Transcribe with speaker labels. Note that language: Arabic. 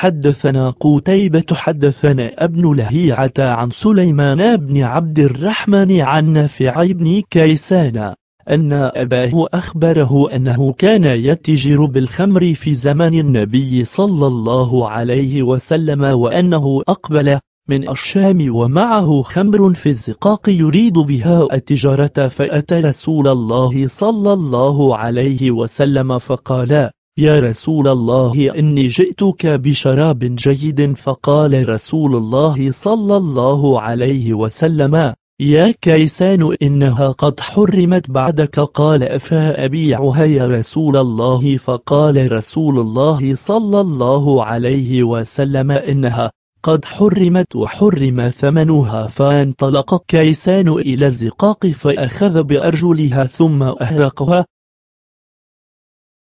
Speaker 1: حدثنا قتيبة حدثنا ابن لهيعة عن سليمان بن عبد الرحمن عن نافع بن كيسان أن أباه أخبره أنه كان يتجر بالخمر في زمن النبي صلى الله عليه وسلم وأنه أقبل من الشام ومعه خمر في الزقاق يريد بها التجارة فأتى رسول الله صلى الله عليه وسلم فقال يا رسول الله إني جئتك بشراب جيد فقال رسول الله صلى الله عليه وسلم يا كيسان إنها قد حرمت بعدك قال أفا أبيعها يا رسول الله فقال رسول الله صلى الله عليه وسلم إنها قد حرمت وحرم ثمنها فانطلق كيسان إلى الزقاق فأخذ بأرجلها ثم أهرقها